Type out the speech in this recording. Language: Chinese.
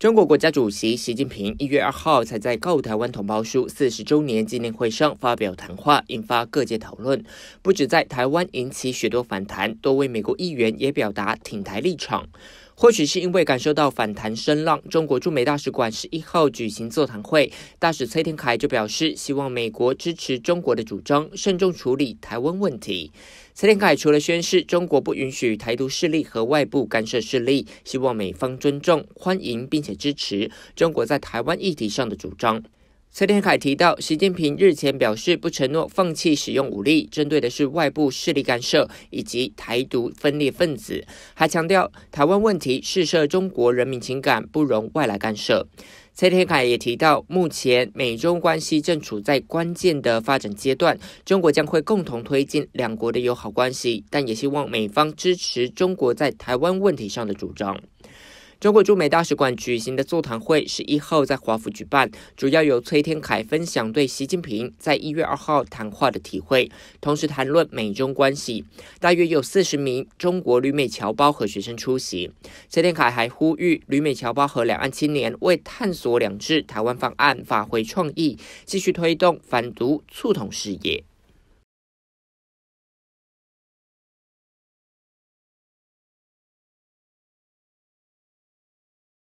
中国国家主席习近平一月二号才在告台湾同胞书四十周年纪念会上发表谈话，引发各界讨论。不止在台湾引起许多反弹，多位美国议员也表达挺台立场。或许是因为感受到反弹声浪，中国驻美大使馆十一号举行座谈会，大使崔天凯就表示，希望美国支持中国的主张，慎重处理台湾问题。崔天凯除了宣示中国不允许台独势力和外部干涉势力，希望美方尊重、欢迎并且支持中国在台湾议题上的主张。崔天凯提到，习近平日前表示不承诺放弃使用武力，针对的是外部势力干涉以及台独分裂分子，还强调台湾问题事涉中国人民情感，不容外来干涉。崔天凯也提到，目前美中关系正处在关键的发展阶段，中国将会共同推进两国的友好关系，但也希望美方支持中国在台湾问题上的主张。中国驻美大使馆举行的座谈会是一号在华府举办，主要由崔天凯分享对习近平在一月二号谈话的体会，同时谈论美中关系。大约有四十名中国旅美侨胞和学生出席。崔天凯还呼吁旅美侨胞和两岸青年为探索“两制台湾方案”发挥创意，继续推动反独促统事业。